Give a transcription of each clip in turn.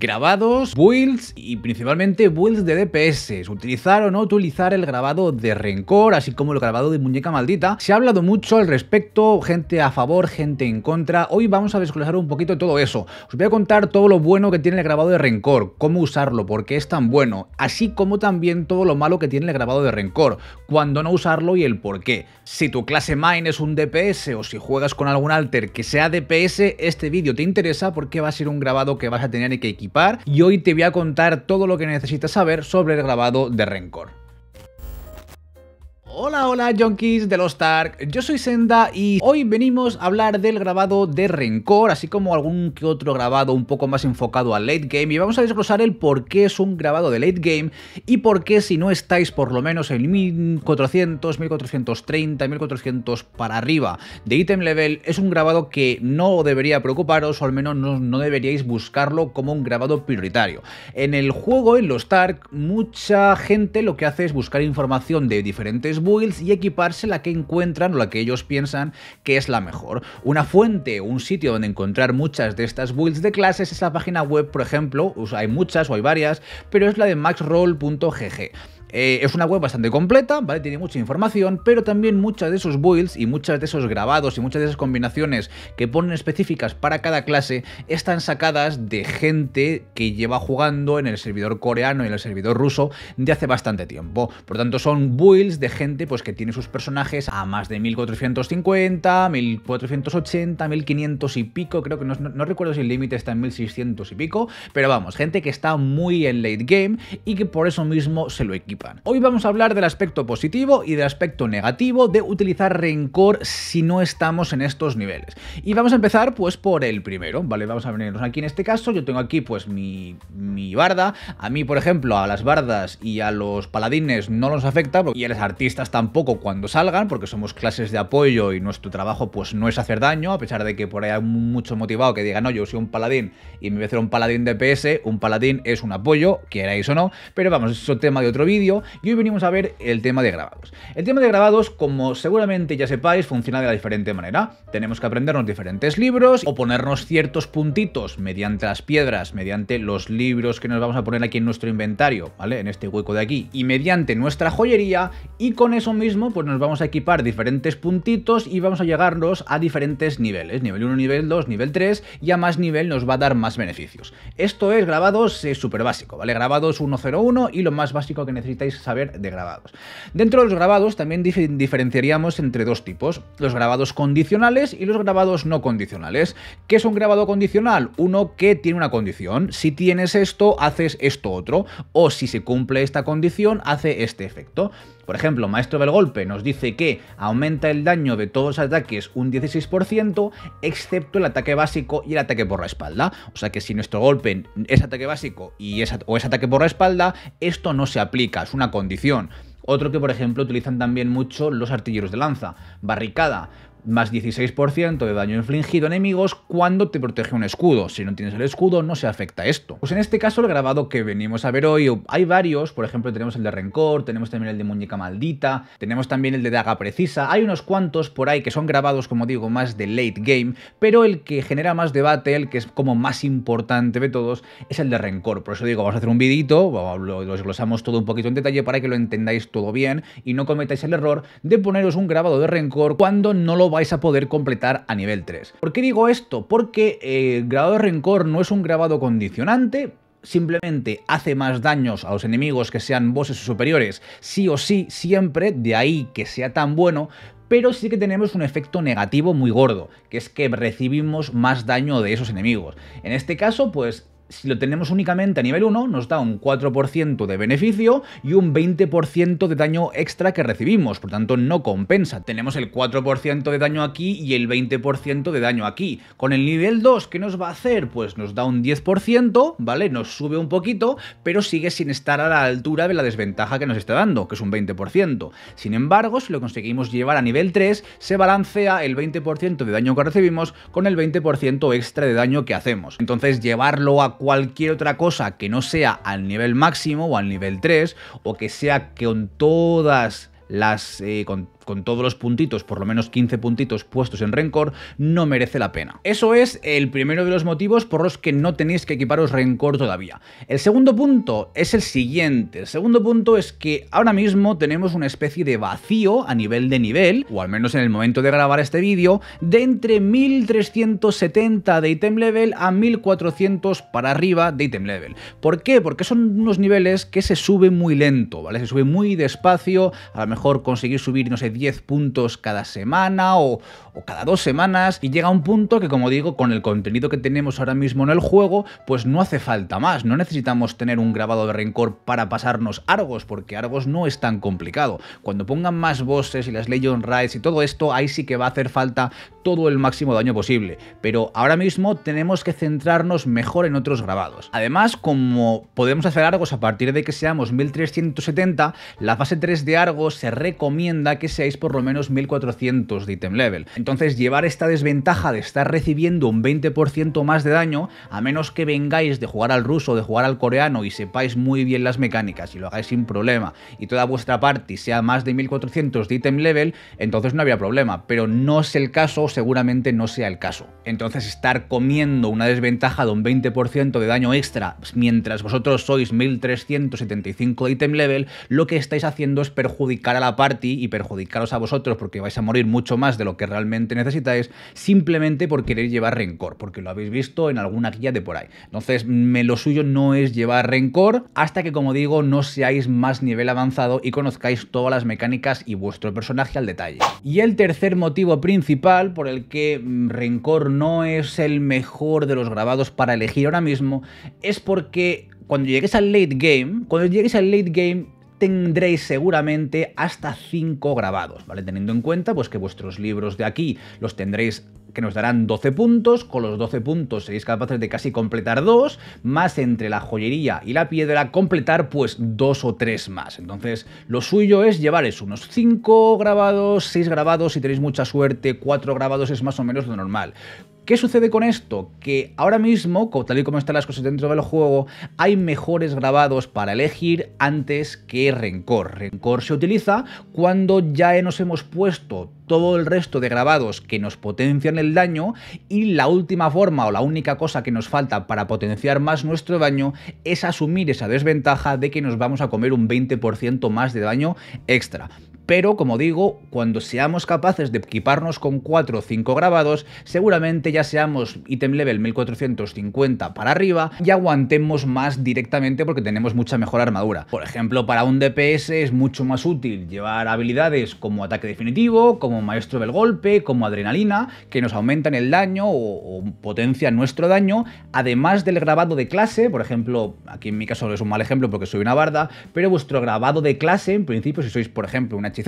grabados, builds y principalmente builds de DPS, utilizar o no utilizar el grabado de rencor, así como el grabado de muñeca maldita. Se ha hablado mucho al respecto, gente a favor, gente en contra. Hoy vamos a desglosar un poquito todo eso. Os voy a contar todo lo bueno que tiene el grabado de rencor, cómo usarlo, por qué es tan bueno, así como también todo lo malo que tiene el grabado de rencor, cuándo no usarlo y el por qué. Si tu clase main es un DPS o si juegas con algún alter que sea DPS, este vídeo te interesa porque va a ser un grabado que vas a tener que equipar par y hoy te voy a contar todo lo que necesitas saber sobre el grabado de rencor. Hola, hola, junkies de los Stark. Yo soy Senda y hoy venimos a hablar del grabado de Rencor, así como algún que otro grabado un poco más enfocado al late game. Y vamos a desglosar el por qué es un grabado de late game y por qué, si no estáis por lo menos en 1400, 1430, 1400 para arriba de item level, es un grabado que no debería preocuparos o al menos no, deberíais buscarlo como un grabado prioritario. En el juego, en los Stark, mucha gente lo que hace es buscar información de diferentes y equiparse la que encuentran o la que ellos piensan que es la mejor. Una fuente, un sitio donde encontrar muchas de estas builds de clases es la página web, por ejemplo, hay muchas o hay varias, pero es la de maxroll.gg. Eh, es una web bastante completa, ¿vale? Tiene mucha información, pero también muchas de esos builds y muchas de esos grabados y muchas de esas combinaciones que ponen específicas para cada clase están sacadas de gente que lleva jugando en el servidor coreano y en el servidor ruso de hace bastante tiempo. Por tanto, son builds de gente pues, que tiene sus personajes a más de 1450, 1480, 1500 y pico, creo que no, no recuerdo si el límite está en 1600 y pico, pero vamos, gente que está muy en late game y que por eso mismo se lo equipa Hoy vamos a hablar del aspecto positivo y del aspecto negativo de utilizar rencor si no estamos en estos niveles. Y vamos a empezar pues por el primero, ¿vale? Vamos a venirnos aquí en este caso, yo tengo aquí pues mi, barda, a mí por ejemplo a las bardas y a los paladines no nos afecta y a los artistas tampoco cuando salgan porque somos clases de apoyo y nuestro trabajo pues no es hacer daño, a pesar de que por ahí hay mucho motivado que diga no, yo soy un paladín y me voy a hacer un paladín de PS, un paladín es un apoyo, queráis o no, pero vamos, es un tema de otro vídeo y hoy venimos a ver el tema de grabados. El tema de grabados, como seguramente ya sepáis, funciona de la diferente manera. Tenemos que aprendernos diferentes libros o ponernos ciertos puntitos mediante las piedras, mediante los libros que nos vamos a poner aquí en nuestro inventario, ¿vale? En este hueco de aquí. Y mediante nuestra joyería y con eso mismo pues nos vamos a equipar diferentes puntitos y vamos a llegarnos a diferentes niveles. Nivel 1, nivel 2, nivel 3 y a más nivel nos va a dar más beneficios. Esto es grabados es eh, súper básico, ¿vale? Grabados 101 y lo más básico que necesita saber de grabados. Dentro de los grabados también diferenciaríamos entre dos tipos, los grabados condicionales y los grabados no condicionales. ¿Qué es un grabado condicional? Uno que tiene una condición. Si tienes esto, haces esto otro. O si se cumple esta condición, hace este efecto. Por ejemplo, Maestro del Golpe nos dice que aumenta el daño de todos los ataques un 16%, excepto el ataque básico y el ataque por la espalda. O sea que si nuestro golpe es ataque básico y o es ataque por la espalda, esto no se aplica una condición. Otro que, por ejemplo, utilizan también mucho los artilleros de lanza, barricada más 16% de daño infligido a enemigos cuando te protege un escudo. Si no tienes el escudo, no se afecta esto. Pues en este caso, el grabado que venimos a ver hoy, hay varios, por ejemplo, tenemos el de Rencor, tenemos también el de Muñeca Maldita, tenemos también el de Daga Precisa, hay unos cuantos por ahí que son grabados, como digo, más de late game, pero el que genera más debate, el que es como más importante de todos, es el de Rencor. Por eso digo, vamos a hacer un vidito, lo desglosamos todo un poquito en detalle para que lo entendáis todo bien y no cometáis el error de poneros un grabado de Rencor cuando no lo vais a poder completar a nivel 3. ¿Por qué digo esto? Porque el eh, grabado de rencor no es un grabado condicionante, simplemente hace más daños a los enemigos que sean bosses superiores, sí o sí, siempre, de ahí que sea tan bueno, pero sí que tenemos un efecto negativo muy gordo, que es que recibimos más daño de esos enemigos. En este caso, pues si lo tenemos únicamente a nivel 1, nos da un 4% de beneficio y un 20% de daño extra que recibimos, por tanto no compensa. Tenemos el 4% de daño aquí y el 20% de daño aquí. Con el nivel 2, ¿qué nos va a hacer? Pues nos da un 10%, ¿vale? Nos sube un poquito, pero sigue sin estar a la altura de la desventaja que nos está dando, que es un 20%. Sin embargo, si lo conseguimos llevar a nivel 3, se balancea el 20% de daño que recibimos con el 20% extra de daño que hacemos. Entonces llevarlo a cualquier otra cosa que no sea al nivel máximo o al nivel 3 o que sea con todas las... Eh, con todos los puntitos, por lo menos 15 puntitos puestos en Rencor, no merece la pena. Eso es el primero de los motivos por los que no tenéis que equiparos Rencor todavía. El segundo punto es el siguiente. El segundo punto es que ahora mismo tenemos una especie de vacío a nivel de nivel, o al menos en el momento de grabar este vídeo, de entre 1370 de item level a 1400 para arriba de item level. ¿Por qué? Porque son unos niveles que se suben muy lento, ¿vale? Se sube muy despacio, a lo mejor conseguir subir, no sé, 10 puntos cada semana o, cada dos semanas y llega un punto que como digo con el contenido que tenemos ahora mismo en el juego pues no hace falta más, no necesitamos tener un grabado de rencor para pasarnos Argos porque Argos no es tan complicado. Cuando pongan más bosses y las Legion Rides y todo esto ahí sí que va a hacer falta todo el máximo daño posible, pero ahora mismo tenemos que centrarnos mejor en otros grabados. Además como podemos hacer Argos a partir de que seamos 1370, la fase 3 de Argos se recomienda que se por lo menos 1400 de item level. Entonces llevar esta desventaja de estar recibiendo un 20% más de daño, a menos que vengáis de jugar al ruso, de jugar al coreano y sepáis muy bien las mecánicas y lo hagáis sin problema y toda vuestra party sea más de 1400 de item level, entonces no había problema, pero no es el caso, seguramente no sea el caso. Entonces estar comiendo una desventaja de un 20% de daño extra mientras vosotros sois 1375 de item level, lo que estáis haciendo es perjudicar a la party y perjudicar Caros a vosotros porque vais a morir mucho más de lo que realmente necesitáis, simplemente por querer llevar rencor, porque lo habéis visto en alguna guía de por ahí. Entonces, me, lo suyo no es llevar rencor hasta que, como digo, no seáis más nivel avanzado y conozcáis todas las mecánicas y vuestro personaje al detalle. Y el tercer motivo principal por el que mm, rencor no es el mejor de los grabados para elegir ahora mismo es porque cuando llegues al late game, cuando lleguéis al late game tendréis seguramente hasta 5 grabados, ¿vale? Teniendo en cuenta pues que vuestros libros de aquí los tendréis que nos darán 12 puntos, con los 12 puntos seréis capaces de casi completar dos, más entre la joyería y la piedra completar pues dos o tres más. Entonces, lo suyo es llevarles unos 5 grabados, 6 grabados si tenéis mucha suerte, 4 grabados es más o menos lo normal. ¿Qué sucede con esto? Que ahora mismo, tal y como están las cosas dentro del juego, hay mejores grabados para elegir antes que Rencor. Rencor se utiliza cuando ya nos hemos puesto todo el resto de grabados que nos potencian el daño y la última forma o la única cosa que nos falta para potenciar más nuestro daño es asumir esa desventaja de que nos vamos a comer un 20% más de daño extra pero como digo, cuando seamos capaces de equiparnos con 4 o 5 grabados, seguramente ya seamos ítem level 1450 para arriba y aguantemos más directamente porque tenemos mucha mejor armadura. Por ejemplo, para un DPS es mucho más útil llevar habilidades como ataque definitivo, como maestro del golpe, como adrenalina, que nos aumentan el daño o, potencian nuestro daño, además del grabado de clase, por ejemplo, aquí en mi caso es un mal ejemplo porque soy una barda, pero vuestro grabado de clase, en principio, si sois, por ejemplo, una chica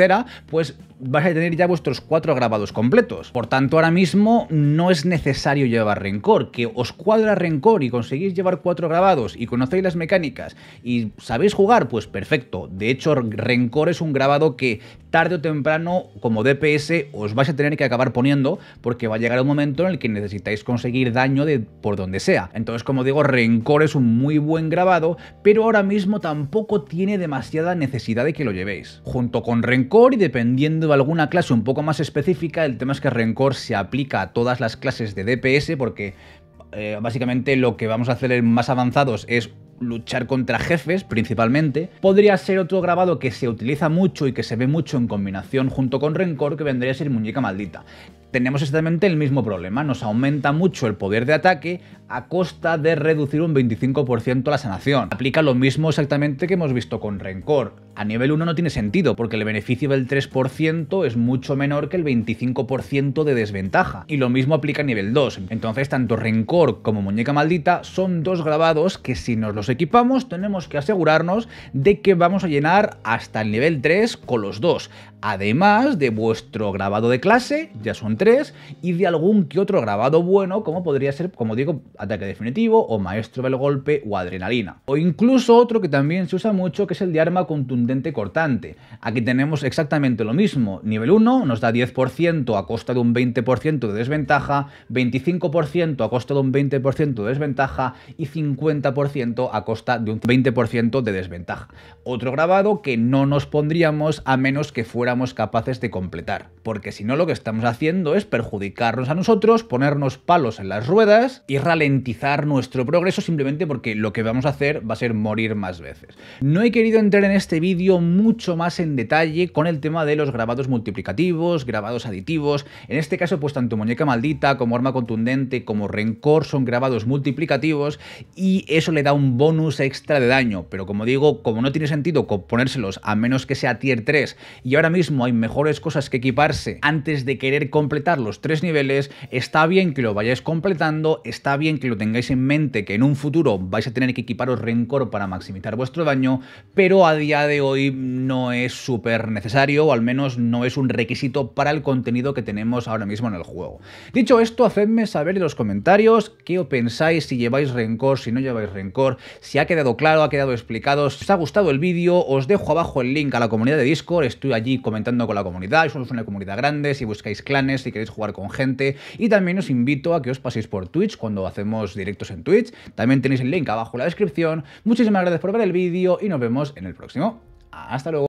pues vais a tener ya vuestros cuatro grabados completos. Por tanto, ahora mismo no es necesario llevar rencor. Que os cuadra rencor y conseguís llevar cuatro grabados y conocéis las mecánicas y sabéis jugar, pues perfecto. De hecho, rencor es un grabado que tarde o temprano como DPS os vais a tener que acabar poniendo porque va a llegar un momento en el que necesitáis conseguir daño de por donde sea. Entonces, como digo, Rencor es un muy buen grabado, pero ahora mismo tampoco tiene demasiada necesidad de que lo llevéis. Junto con Rencor y dependiendo de alguna clase un poco más específica, el tema es que Rencor se aplica a todas las clases de DPS porque eh, básicamente lo que vamos a hacer en más avanzados es luchar contra jefes principalmente. Podría ser otro grabado que se utiliza mucho y que se ve mucho en combinación junto con Rencor, que vendría a ser Muñeca Maldita, tenemos exactamente el mismo problema. Nos aumenta mucho el poder de ataque a costa de reducir un 25% la sanación. Aplica lo mismo exactamente que hemos visto con Rencor. A nivel 1 no tiene sentido, porque el beneficio del 3% es mucho menor que el 25% de desventaja. Y lo mismo aplica a nivel 2. Entonces, tanto Rencor como Muñeca Maldita son dos grabados que si nos los equipamos tenemos que asegurarnos de que vamos a llenar hasta el nivel 3 con los dos. Además de vuestro grabado de clase, ya son y de algún que otro grabado bueno, como podría ser, como digo, Ataque Definitivo o Maestro del Golpe o Adrenalina. O incluso otro que también se usa mucho, que es el de arma contundente cortante. Aquí tenemos exactamente lo mismo. Nivel 1 nos da 10% a costa de un 20% de desventaja, 25% a costa de un 20% de desventaja y 50% a costa de un 20% de desventaja. Otro grabado que no nos pondríamos a menos que fuéramos capaces de completar, porque si no lo que estamos haciendo es perjudicarnos a nosotros, ponernos palos en las ruedas y ralentizar nuestro progreso simplemente porque lo que vamos a hacer va a ser morir más veces. No he querido entrar en este vídeo mucho más en detalle con el tema de los grabados multiplicativos, grabados aditivos. En este caso, pues tanto muñeca maldita como arma contundente como rencor son grabados multiplicativos y eso le da un bonus extra de daño. Pero como digo, como no tiene sentido ponérselos a menos que sea tier 3 y ahora mismo hay mejores cosas que equiparse antes de querer completar los tres niveles, está bien que lo vayáis completando, está bien que lo tengáis en mente que en un futuro vais a tener que equiparos rencor para maximizar vuestro daño, pero a día de hoy no es súper necesario, o al menos no es un requisito para el contenido que tenemos ahora mismo en el juego. Dicho esto, hacedme saber en los comentarios qué os pensáis, si lleváis rencor, si no lleváis rencor, si ha quedado claro, ha quedado explicado, si os ha gustado el vídeo, os dejo abajo el link a la comunidad de Discord, estoy allí comentando con la comunidad, somos una comunidad grande, si buscáis clanes, si queréis jugar con gente. Y también os invito a que os paséis por Twitch cuando hacemos directos en Twitch. También tenéis el link abajo en la descripción. Muchísimas gracias por ver el vídeo y nos vemos en el próximo. Hasta luego.